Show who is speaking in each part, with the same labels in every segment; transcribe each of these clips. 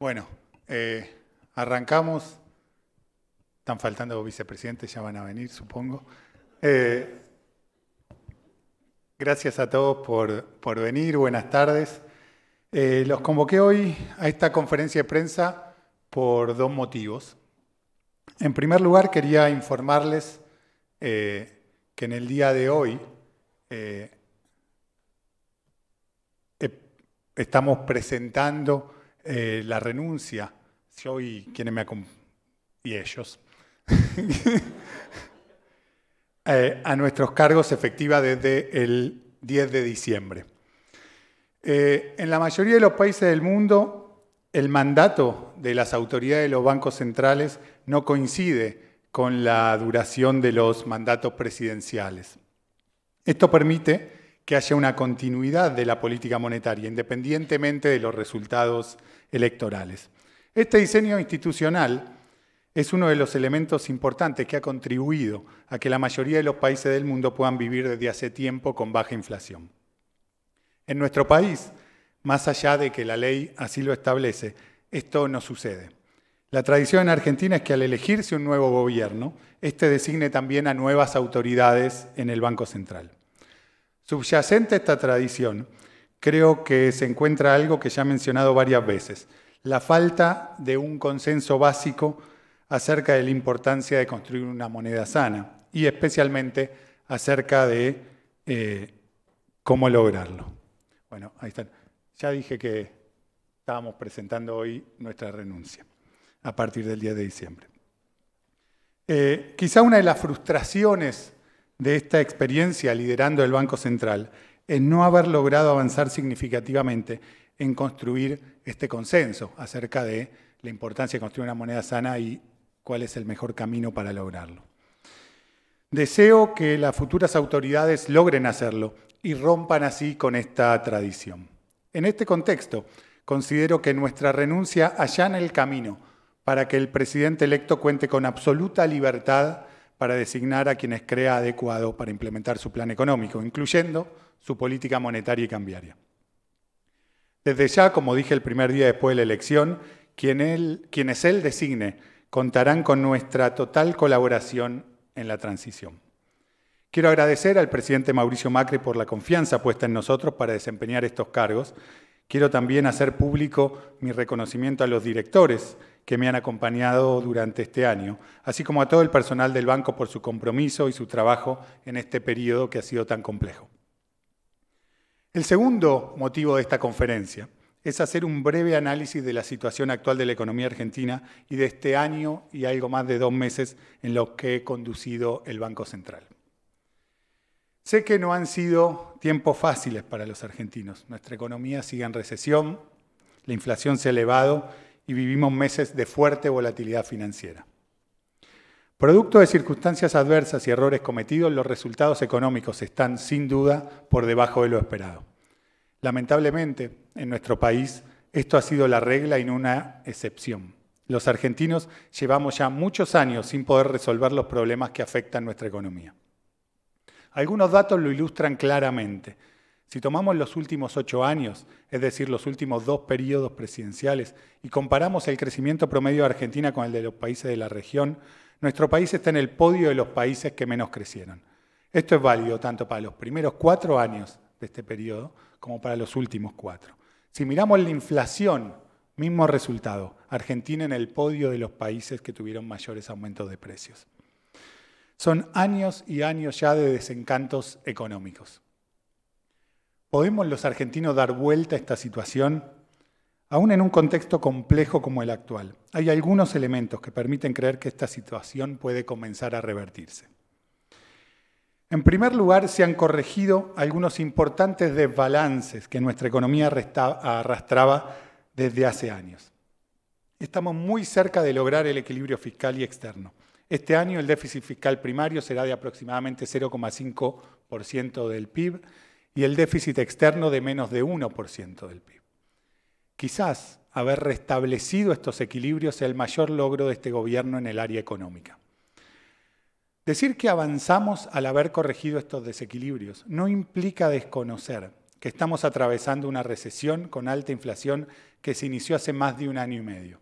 Speaker 1: Bueno, eh, arrancamos. Están faltando vicepresidentes, ya van a venir, supongo. Eh, gracias a todos por, venir, buenas tardes. Eh, los convoqué hoy a esta conferencia de prensa por dos motivos. En primer lugar, quería informarles que en el día de hoy estamos presentando eh, la renuncia, yo hoy me y ellos, eh, a nuestros cargos efectiva desde el 10 de diciembre. Eh, en la mayoría de los países del mundo, el mandato de las autoridades de los bancos centrales no coincide con la duración de los mandatos presidenciales. Esto permite que haya una continuidad de la política monetaria, independientemente de los resultados electorales. Este diseño institucional es uno de los elementos importantes que ha contribuido a que la mayoría de los países del mundo puedan vivir desde hace tiempo con baja inflación. En nuestro país, más allá de que la ley así lo establece, esto no sucede. La tradición en Argentina es que al elegirse un nuevo gobierno, este designe también a nuevas autoridades en el Banco Central. Subyacente a esta tradición, creo que se encuentra algo que ya he mencionado varias veces, la falta de un consenso básico acerca de la importancia de construir una moneda sana y especialmente acerca de eh, cómo lograrlo. Bueno, ahí están. Ya dije que estábamos presentando hoy nuestra renuncia a partir del 10 de diciembre. Eh, quizá una de las frustraciones de esta experiencia liderando el Banco Central, en no haber logrado avanzar significativamente en construir este consenso acerca de la importancia de construir una moneda sana y cuál es el mejor camino para lograrlo. Deseo que las futuras autoridades logren hacerlo y rompan así con esta tradición. En este contexto, considero que nuestra renuncia allana el camino para que el presidente electo cuente con absoluta libertad para designar a quienes crea adecuado para implementar su plan económico, incluyendo su política monetaria y cambiaria. Desde ya, como dije el primer día después de la elección, quien quienes él designe contarán con nuestra total colaboración en la transición. Quiero agradecer al presidente Mauricio Macri por la confianza puesta en nosotros para desempeñar estos cargos. Quiero también hacer público mi reconocimiento a los directores que me han acompañado durante este año, así como a todo el personal del banco por su compromiso y su trabajo en este periodo que ha sido tan complejo. El segundo motivo de esta conferencia es hacer un breve análisis de la situación actual de la economía argentina y de este año y algo más de dos meses en los que he conducido el Banco Central. Sé que no han sido tiempos fáciles para los argentinos. Nuestra economía sigue en recesión, la inflación se ha elevado y vivimos meses de fuerte volatilidad financiera. Producto de circunstancias adversas y errores cometidos, los resultados económicos están, sin duda, por debajo de lo esperado. Lamentablemente, en nuestro país, esto ha sido la regla y no una excepción. Los argentinos llevamos ya muchos años sin poder resolver los problemas que afectan nuestra economía. Algunos datos lo ilustran claramente. Si tomamos los últimos ocho años, es decir, los últimos dos periodos presidenciales, y comparamos el crecimiento promedio de Argentina con el de los países de la región, nuestro país está en el podio de los países que menos crecieron. Esto es válido tanto para los primeros cuatro años de este periodo como para los últimos cuatro. Si miramos la inflación, mismo resultado, Argentina en el podio de los países que tuvieron mayores aumentos de precios. Son años y años ya de desencantos económicos. ¿Podemos los argentinos dar vuelta a esta situación? Aún en un contexto complejo como el actual, hay algunos elementos que permiten creer que esta situación puede comenzar a revertirse. En primer lugar, se han corregido algunos importantes desbalances que nuestra economía arrastraba desde hace años. Estamos muy cerca de lograr el equilibrio fiscal y externo. Este año el déficit fiscal primario será de aproximadamente 0,5% del PIB y el déficit externo de menos de 1% del PIB. Quizás haber restablecido estos equilibrios es el mayor logro de este gobierno en el área económica. Decir que avanzamos al haber corregido estos desequilibrios no implica desconocer que estamos atravesando una recesión con alta inflación que se inició hace más de un año y medio.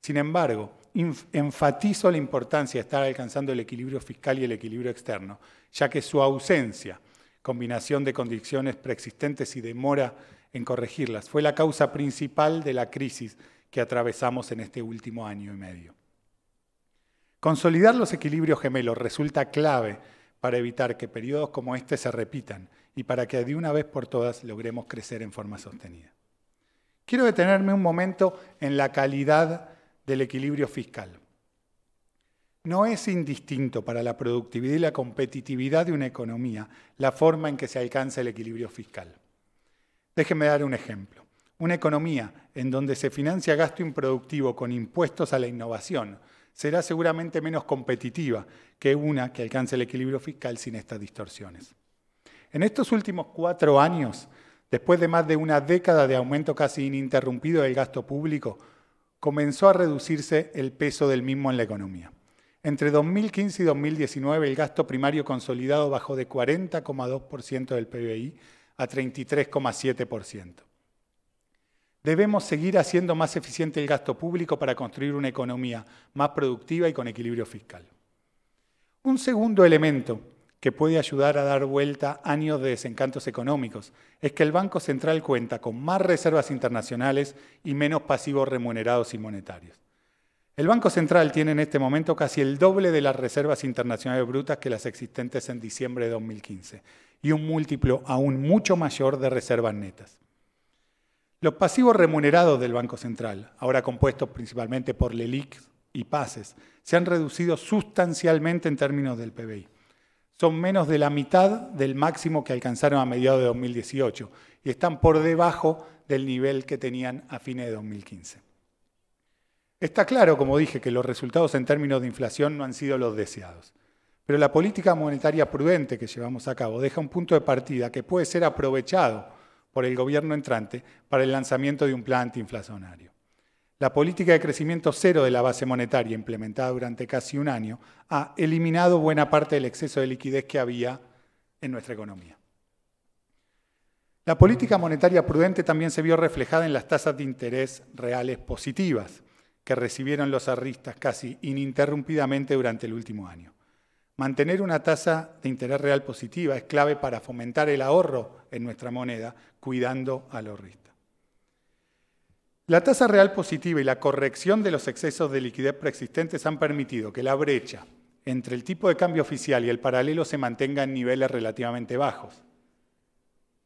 Speaker 1: Sin embargo, enfatizo la importancia de estar alcanzando el equilibrio fiscal y el equilibrio externo, ya que su ausencia combinación de condiciones preexistentes y demora en corregirlas, fue la causa principal de la crisis que atravesamos en este último año y medio. Consolidar los equilibrios gemelos resulta clave para evitar que periodos como este se repitan y para que de una vez por todas logremos crecer en forma sostenida. Quiero detenerme un momento en la calidad del equilibrio fiscal. No es indistinto para la productividad y la competitividad de una economía la forma en que se alcanza el equilibrio fiscal. Déjenme dar un ejemplo. Una economía en donde se financia gasto improductivo con impuestos a la innovación será seguramente menos competitiva que una que alcance el equilibrio fiscal sin estas distorsiones. En estos últimos cuatro años, después de más de una década de aumento casi ininterrumpido del gasto público, comenzó a reducirse el peso del mismo en la economía. Entre 2015 y 2019 el gasto primario consolidado bajó de 40,2% del PBI a 33,7%. Debemos seguir haciendo más eficiente el gasto público para construir una economía más productiva y con equilibrio fiscal. Un segundo elemento que puede ayudar a dar vuelta años de desencantos económicos es que el Banco Central cuenta con más reservas internacionales y menos pasivos remunerados y monetarios. El Banco Central tiene en este momento casi el doble de las reservas internacionales brutas que las existentes en diciembre de 2015 y un múltiplo aún mucho mayor de reservas netas. Los pasivos remunerados del Banco Central, ahora compuestos principalmente por LELIC y PASES, se han reducido sustancialmente en términos del PBI. Son menos de la mitad del máximo que alcanzaron a mediados de 2018 y están por debajo del nivel que tenían a fines de 2015. Está claro, como dije, que los resultados en términos de inflación no han sido los deseados. Pero la política monetaria prudente que llevamos a cabo deja un punto de partida que puede ser aprovechado por el gobierno entrante para el lanzamiento de un plan antiinflacionario. La política de crecimiento cero de la base monetaria implementada durante casi un año ha eliminado buena parte del exceso de liquidez que había en nuestra economía. La política monetaria prudente también se vio reflejada en las tasas de interés reales positivas, que recibieron los arristas casi ininterrumpidamente durante el último año. Mantener una tasa de interés real positiva es clave para fomentar el ahorro en nuestra moneda, cuidando al ahorrista. La tasa real positiva y la corrección de los excesos de liquidez preexistentes han permitido que la brecha entre el tipo de cambio oficial y el paralelo se mantenga en niveles relativamente bajos.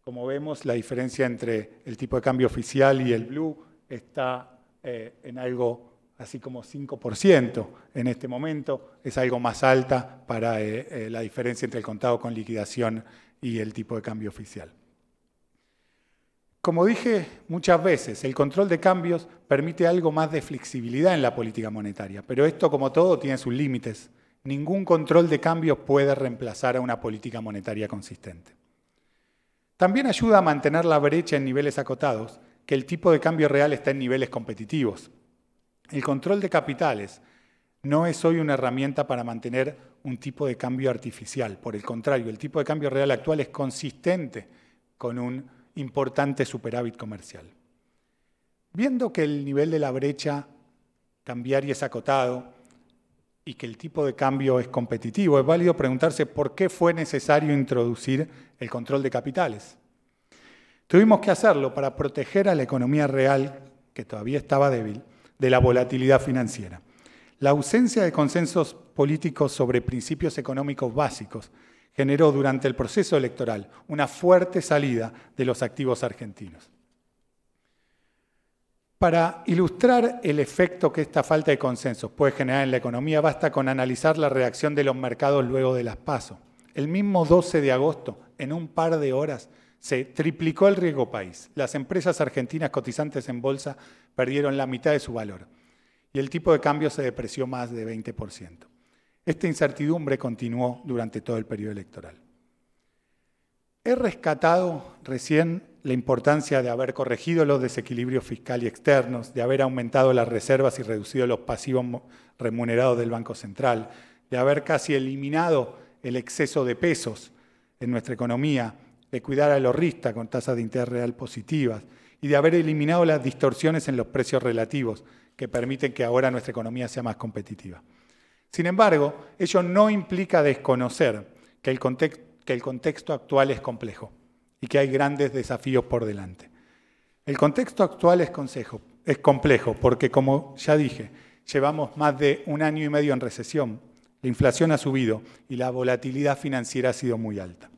Speaker 1: Como vemos, la diferencia entre el tipo de cambio oficial y el blue está eh, en algo así como 5% en este momento, es algo más alta para eh, eh, la diferencia entre el contado con liquidación y el tipo de cambio oficial. Como dije muchas veces, el control de cambios permite algo más de flexibilidad en la política monetaria, pero esto como todo tiene sus límites. Ningún control de cambios puede reemplazar a una política monetaria consistente. También ayuda a mantener la brecha en niveles acotados que el tipo de cambio real está en niveles competitivos. El control de capitales no es hoy una herramienta para mantener un tipo de cambio artificial. Por el contrario, el tipo de cambio real actual es consistente con un importante superávit comercial. Viendo que el nivel de la brecha cambiaria es acotado y que el tipo de cambio es competitivo, es válido preguntarse por qué fue necesario introducir el control de capitales. Tuvimos que hacerlo para proteger a la economía real, que todavía estaba débil, de la volatilidad financiera. La ausencia de consensos políticos sobre principios económicos básicos generó durante el proceso electoral una fuerte salida de los activos argentinos. Para ilustrar el efecto que esta falta de consensos puede generar en la economía, basta con analizar la reacción de los mercados luego de las pasos. El mismo 12 de agosto, en un par de horas, se triplicó el riesgo país. Las empresas argentinas cotizantes en bolsa perdieron la mitad de su valor y el tipo de cambio se depreció más de 20%. Esta incertidumbre continuó durante todo el periodo electoral. He rescatado recién la importancia de haber corregido los desequilibrios fiscales y externos, de haber aumentado las reservas y reducido los pasivos remunerados del Banco Central, de haber casi eliminado el exceso de pesos en nuestra economía, de cuidar al horrista con tasas de interés real positivas y de haber eliminado las distorsiones en los precios relativos que permiten que ahora nuestra economía sea más competitiva. Sin embargo, ello no implica desconocer que el, contexto actual es complejo y que hay grandes desafíos por delante. El contexto actual es complejo porque, como ya dije, llevamos más de un año y medio en recesión, la inflación ha subido y la volatilidad financiera ha sido muy alta.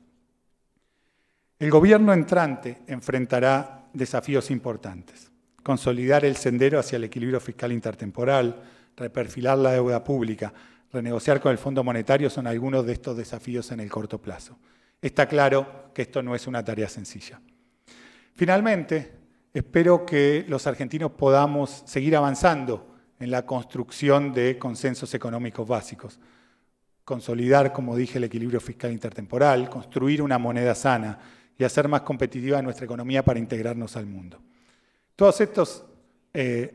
Speaker 1: El gobierno entrante enfrentará desafíos importantes. Consolidar el sendero hacia el equilibrio fiscal intertemporal, reperfilar la deuda pública, renegociar con el Fondo Monetario son algunos de estos desafíos en el corto plazo. Está claro que esto no es una tarea sencilla. Finalmente, espero que los argentinos podamos seguir avanzando en la construcción de consensos económicos básicos, consolidar, como dije, el equilibrio fiscal intertemporal, construir una moneda sana, y hacer más competitiva nuestra economía para integrarnos al mundo. Todos estos eh,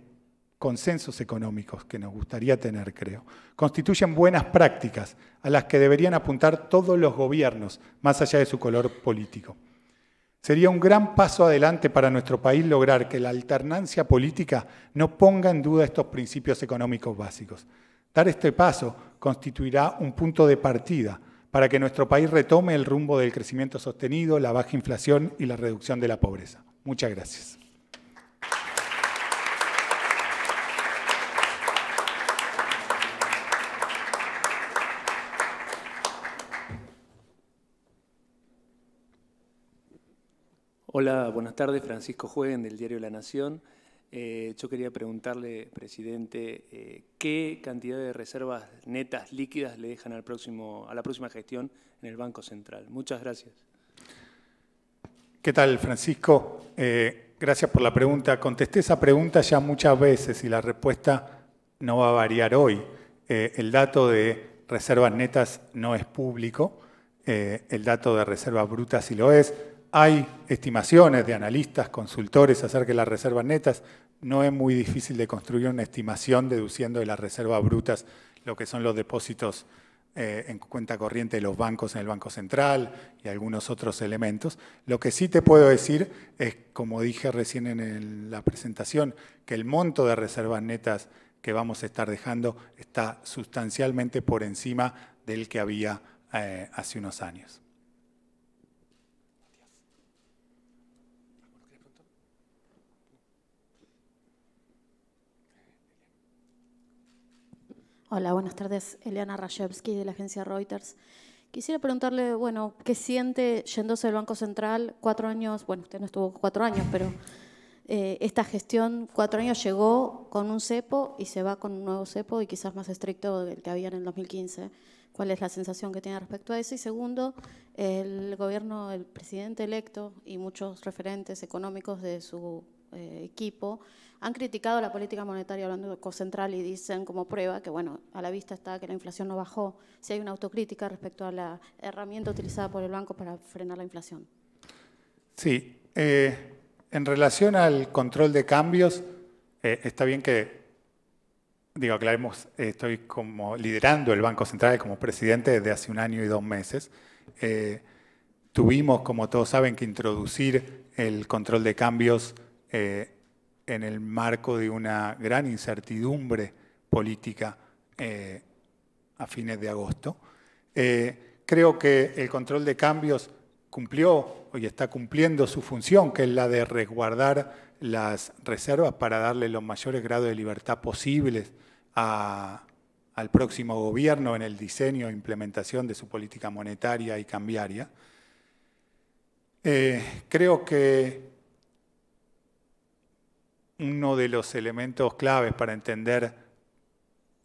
Speaker 1: consensos económicos que nos gustaría tener, creo, constituyen buenas prácticas a las que deberían apuntar todos los gobiernos, más allá de su color político. Sería un gran paso adelante para nuestro país lograr que la alternancia política no ponga en duda estos principios económicos básicos. Dar este paso constituirá un punto de partida para que nuestro país retome el rumbo del crecimiento sostenido, la baja inflación y la reducción de la pobreza. Muchas gracias. Hola, buenas tardes. Francisco Jueguen del diario La Nación. Eh, yo quería preguntarle, presidente, eh, ¿qué cantidad de reservas netas líquidas le dejan al próximo, a la próxima gestión en el Banco Central? Muchas gracias. ¿Qué tal, Francisco? Eh, gracias por la pregunta. Contesté esa pregunta ya muchas veces y la respuesta no va a variar hoy. el dato de reservas netas no es público, el dato de reservas brutas sí lo es. Hay estimaciones de analistas, consultores acerca de las reservas netas. No es muy difícil de construir una estimación deduciendo de las reservas brutas lo que son los depósitos eh, en cuenta corriente de los bancos en el Banco Central y algunos otros elementos. Lo que sí te puedo decir es, como dije recién en la presentación, que el monto de reservas netas que vamos a estar dejando está sustancialmente por encima del que había eh, hace unos años. Hola, buenas tardes. Eliana Rajewski, de la agencia Reuters. Quisiera preguntarle, bueno, ¿qué siente yéndose del Banco Central cuatro años? Bueno, usted no estuvo cuatro años, pero eh, esta gestión cuatro años llegó con un cepo y se va con un nuevo cepo y quizás más estricto del que había en el 2015. ¿Cuál es la sensación que tiene respecto a eso? Y segundo, el gobierno, el presidente electo y muchos referentes económicos de su eh, equipo, han criticado la política monetaria hablando Banco Central y dicen como prueba que, bueno, a la vista está que la inflación no bajó, si hay una autocrítica respecto a la herramienta utilizada por el banco para frenar la inflación. Sí, eh, en relación al control de cambios, eh, está bien que, digo, aclaremos, estoy como liderando el Banco Central como presidente desde hace un año y dos meses. Tuvimos, como todos saben, que introducir el control de cambios eh, en el marco de una gran incertidumbre política eh, a fines de agosto. Eh, creo que el control de cambios cumplió y está cumpliendo su función, que es la de resguardar las reservas para darle los mayores grados de libertad posibles al próximo gobierno en el diseño e implementación de su política monetaria y cambiaria. creo que uno de los elementos claves para entender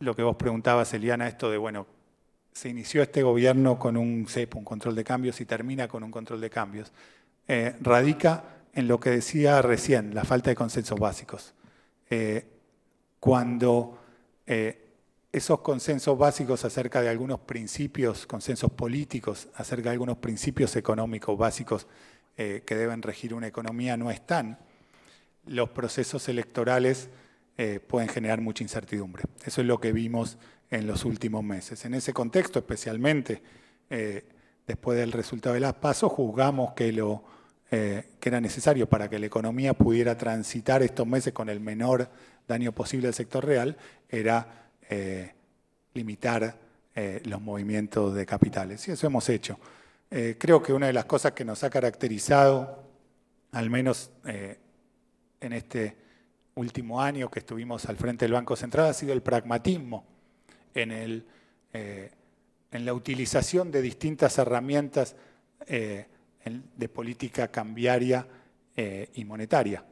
Speaker 1: lo que vos preguntabas, Eliana, esto de, bueno, se inició este gobierno con un cepo, un control de cambios, y termina con un control de cambios, eh, radica en lo que decía recién, la falta de consensos básicos. Eh, cuando eh, esos consensos básicos acerca de algunos principios, consensos políticos, acerca de algunos principios económicos básicos que deben regir una economía no están, los procesos electorales eh, pueden generar mucha incertidumbre. Eso es lo que vimos en los últimos meses. En ese contexto, especialmente eh, después del resultado de las pasos, juzgamos que, lo, eh, que era necesario para que la economía pudiera transitar estos meses con el menor daño posible al sector real, era limitar los movimientos de capitales. Y eso hemos hecho. creo que una de las cosas que nos ha caracterizado, al menos en este último año que estuvimos al frente del Banco Central ha sido el pragmatismo en, eh, la utilización de distintas herramientas eh, de política cambiaria eh, y monetaria.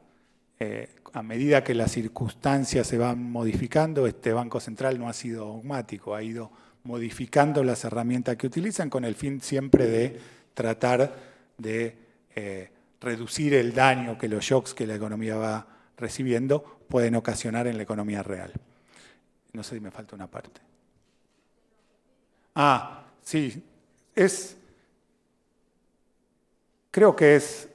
Speaker 1: a medida que las circunstancias se van modificando, este Banco Central no ha sido dogmático, ha ido modificando las herramientas que utilizan con el fin siempre de tratar de reducir el daño que los shocks que la economía va recibiendo pueden ocasionar en la economía real. No sé si me falta una parte. Ah, sí, es, creo que es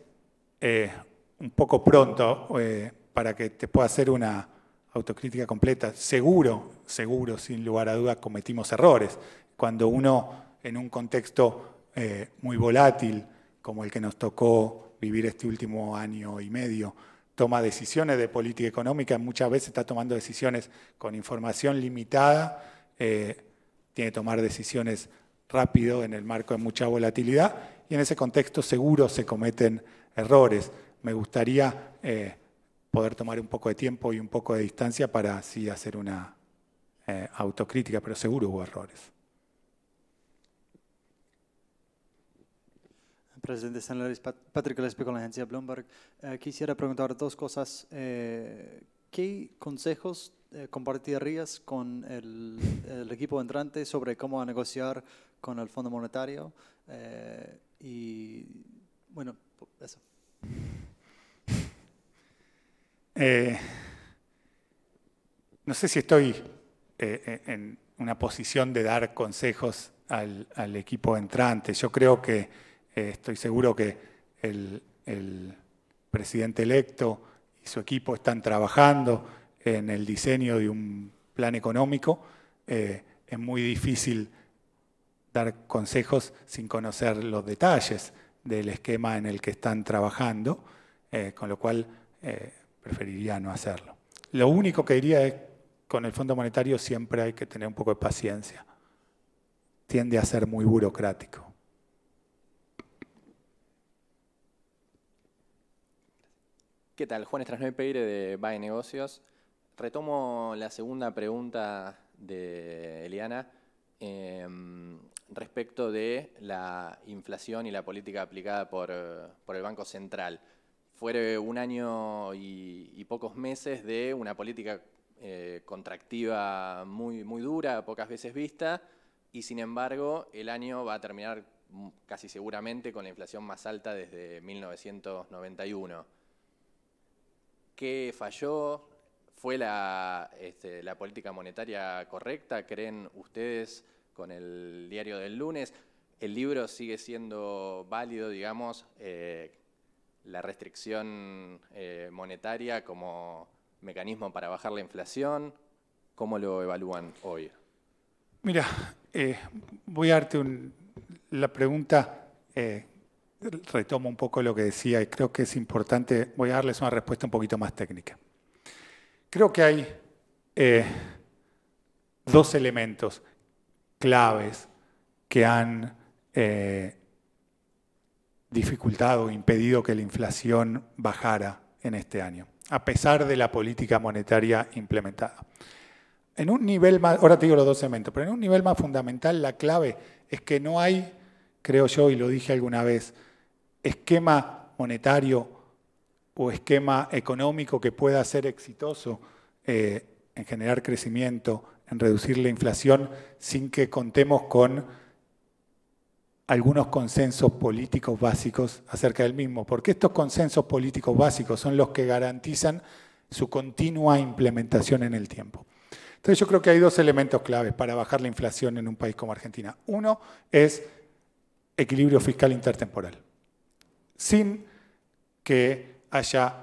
Speaker 1: eh, un poco pronto eh, para que te pueda hacer una autocrítica completa. Seguro, seguro, sin lugar a dudas, cometimos errores. Cuando uno en un contexto eh, muy volátil, como el que nos tocó vivir este último año y medio. Toma decisiones de política económica, muchas veces está tomando decisiones con información limitada, eh, tiene que tomar decisiones rápido en el marco de mucha volatilidad y en ese contexto seguro se cometen errores. Me gustaría eh, poder tomar un poco de tiempo y un poco de distancia para así hacer una eh, autocrítica, pero seguro hubo errores. Presidente Luis, Patrick Lespe con la agencia Bloomberg. Eh, quisiera preguntar dos cosas. Eh, ¿Qué consejos eh, compartirías con el, equipo entrante sobre cómo negociar con el Fondo Monetario? y bueno, eso. no sé si estoy en una posición de dar consejos al, al equipo entrante. Yo creo que eh, estoy seguro que el, presidente electo y su equipo están trabajando en el diseño de un plan económico. Eh, es muy difícil dar consejos sin conocer los detalles del esquema en el que están trabajando, eh, con lo cual preferiría no hacerlo. Lo único que diría es con el Fondo Monetario siempre hay que tener un poco de paciencia. Tiende a ser muy burocrático.
Speaker 2: ¿Qué tal? Juan Estrasnoy Peire de BAE Negocios. Retomo la segunda pregunta de Eliana em, respecto de la inflación y la política aplicada por, el Banco Central. Fue un año y, pocos meses de una política eh, contractiva muy, muy dura, pocas veces vista, y sin embargo el año va a terminar mm, casi seguramente con la inflación más alta desde 1991. ¿Qué falló? ¿Fue este, la, política monetaria correcta? ¿Creen ustedes con el diario del lunes? ¿El libro sigue siendo válido, digamos, eh, la restricción eh, monetaria como mecanismo para bajar la inflación? ¿Cómo lo evalúan hoy?
Speaker 1: Mira, eh, voy a darte la pregunta retomo un poco lo que decía y creo que es importante, voy a darles una respuesta un poquito más técnica. Creo que hay eh, dos elementos claves que han eh, dificultado o impedido que la inflación bajara en este año, a pesar de la política monetaria implementada. En un nivel más, ahora te digo los dos elementos, pero en un nivel más fundamental la clave es que no hay, creo yo, y lo dije alguna vez, esquema monetario o esquema económico que pueda ser exitoso eh, en generar crecimiento, en reducir la inflación, sin que contemos con algunos consensos políticos básicos acerca del mismo, porque estos consensos políticos básicos son los que garantizan su continua implementación en el tiempo. Entonces yo creo que hay dos elementos claves para bajar la inflación en un país como Argentina. Uno es equilibrio fiscal intertemporal sin que haya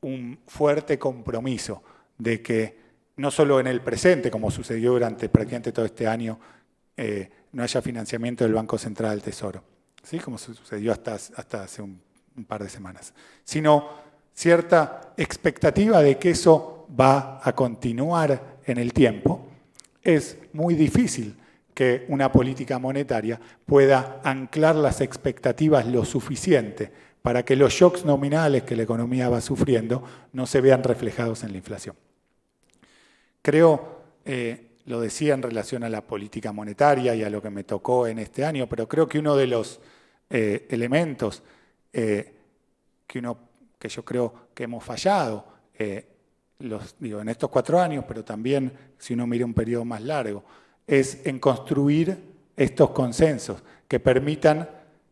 Speaker 1: un fuerte compromiso de que no solo en el presente, como sucedió durante prácticamente todo este año, eh, no haya financiamiento del Banco Central del Tesoro, ¿sí? como sucedió hasta, hace un par de semanas, sino cierta expectativa de que eso va a continuar en el tiempo, es muy difícil que una política monetaria pueda anclar las expectativas lo suficiente para que los shocks nominales que la economía va sufriendo no se vean reflejados en la inflación. Creo, eh, lo decía en relación a la política monetaria y a lo que me tocó en este año, pero creo que uno de los eh, elementos eh, que, uno, que yo creo que hemos fallado los, digo, en estos cuatro años, pero también si uno mira un periodo más largo, es en construir estos consensos que permitan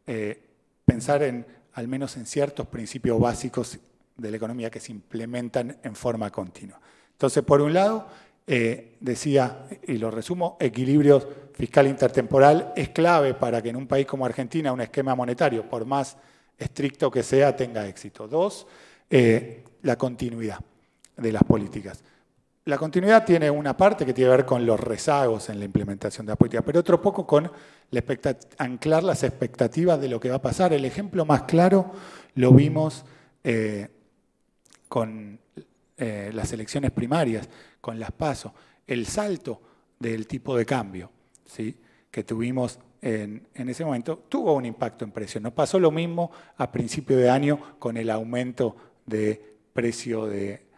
Speaker 1: eh, pensar en, al menos en ciertos principios básicos de la economía que se implementan en forma continua. Entonces, por un lado, eh, decía, y lo resumo, equilibrio fiscal intertemporal es clave para que en un país como Argentina un esquema monetario, por más estricto que sea, tenga éxito. Dos, eh, la continuidad de las políticas. La continuidad tiene una parte que tiene que ver con los rezagos en la implementación de la política, pero otro poco con anclar las expectativas de lo que va a pasar. El ejemplo más claro lo vimos eh, con eh, las elecciones primarias, con las PASO, el salto del tipo de cambio ¿sí? que tuvimos en, ese momento tuvo un impacto en precios. No pasó lo mismo a principio de año con el aumento de precio de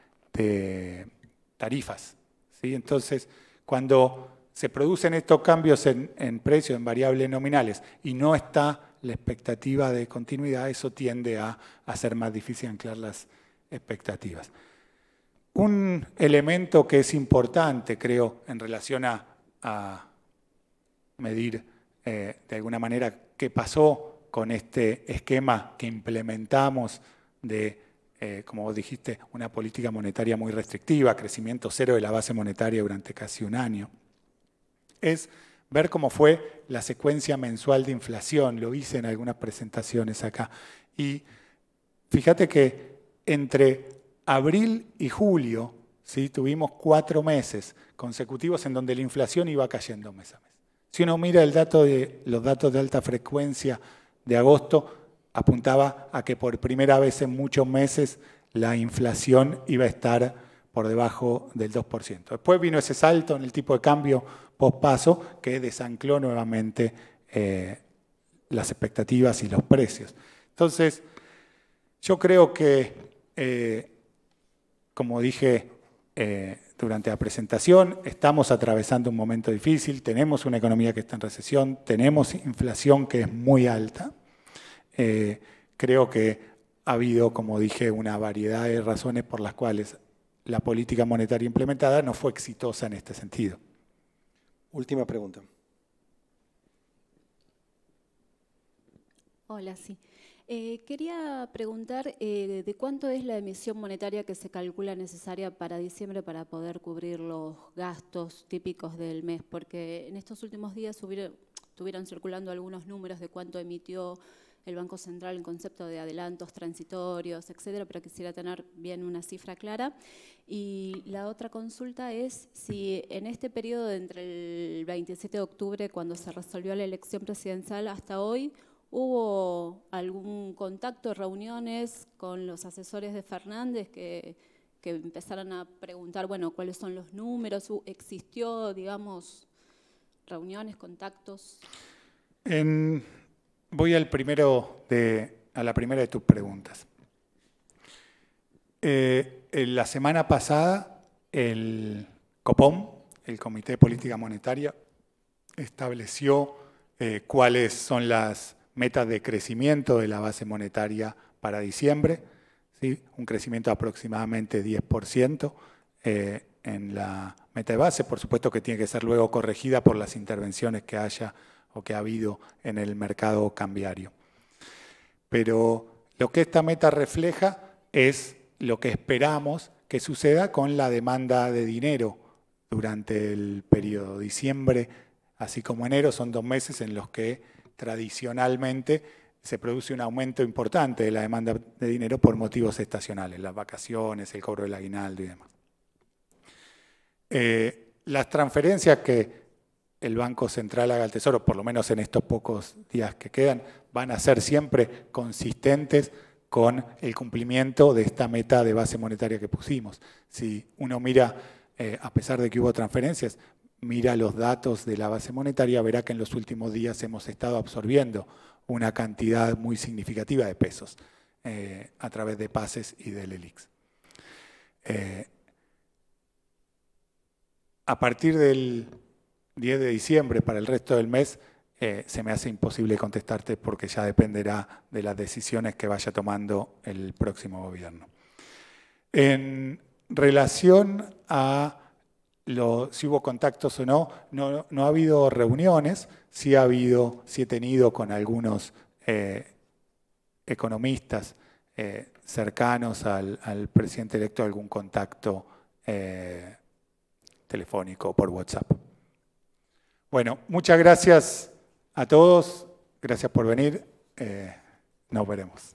Speaker 1: tarifas. ¿sí? Entonces, cuando se producen estos cambios en, precios, en variables nominales, y no está la expectativa de continuidad, eso tiende a hacer más difícil anclar las expectativas. Un elemento que es importante, creo, en relación a, medir eh, de alguna manera qué pasó con este esquema que implementamos de eh, como vos dijiste, una política monetaria muy restrictiva, crecimiento cero de la base monetaria durante casi un año, es ver cómo fue la secuencia mensual de inflación, lo hice en algunas presentaciones acá, y fíjate que entre abril y julio ¿sí? tuvimos cuatro meses consecutivos en donde la inflación iba cayendo mes a mes. Si uno mira el dato de, los datos de alta frecuencia de agosto, apuntaba a que por primera vez en muchos meses la inflación iba a estar por debajo del 2%. Después vino ese salto en el tipo de cambio pospaso que desancló nuevamente eh, las expectativas y los precios. Entonces, yo creo que, eh, como dije eh, durante la presentación, estamos atravesando un momento difícil, tenemos una economía que está en recesión, tenemos inflación que es muy alta, eh, creo que ha habido, como dije, una variedad de razones por las cuales la política monetaria implementada no fue exitosa en este sentido. Última pregunta. Hola, sí. Eh, quería preguntar eh, de cuánto es la emisión monetaria que se calcula necesaria para diciembre para poder cubrir los gastos típicos del mes, porque en estos últimos días estuvieron circulando algunos números de cuánto emitió el Banco Central en concepto de adelantos transitorios, etcétera, pero quisiera tener bien una cifra clara. Y la otra consulta es si en este periodo entre el 27 de octubre, cuando se resolvió la elección presidencial, hasta hoy, ¿hubo algún contacto, reuniones con los asesores de Fernández que que empezaran a preguntar, bueno, cuáles son los números, existió, digamos, reuniones, contactos. En, Voy al primero a la primera de tus preguntas. Eh, eh, la semana pasada, el COPOM, el Comité de Política Monetaria, estableció eh, cuáles son las metas de crecimiento de la base monetaria para diciembre, ¿sí? un crecimiento de aproximadamente 10% en la meta de base, por supuesto que tiene que ser luego corregida por las intervenciones que haya o que ha habido en el mercado cambiario. Pero lo que esta meta refleja es lo que esperamos que suceda con la demanda de dinero durante el periodo diciembre, así como enero, son dos meses en los que tradicionalmente se produce un aumento importante de la demanda de dinero por motivos estacionales, las vacaciones, el cobro del aguinaldo y demás. Eh, las transferencias que el Banco Central haga el Tesoro, por lo menos en estos pocos días que quedan, van a ser siempre consistentes con el cumplimiento de esta meta de base monetaria que pusimos. Si uno mira, eh, a pesar de que hubo transferencias, mira los datos de la base monetaria, verá que en los últimos días hemos estado absorbiendo una cantidad muy significativa de pesos eh, a través de pases y del ELIX. Eh, a partir del 10 de diciembre para el resto del mes, eh, se me hace imposible contestarte porque ya dependerá de las decisiones que vaya tomando el próximo gobierno. En relación a si hubo contactos o no, no, ha habido reuniones, sí ha habido, sí he tenido con algunos eh, economistas eh, cercanos al, al, presidente electo algún contacto telefónico por WhatsApp. Bueno, muchas gracias a todos. Gracias por venir. Eh, nos veremos.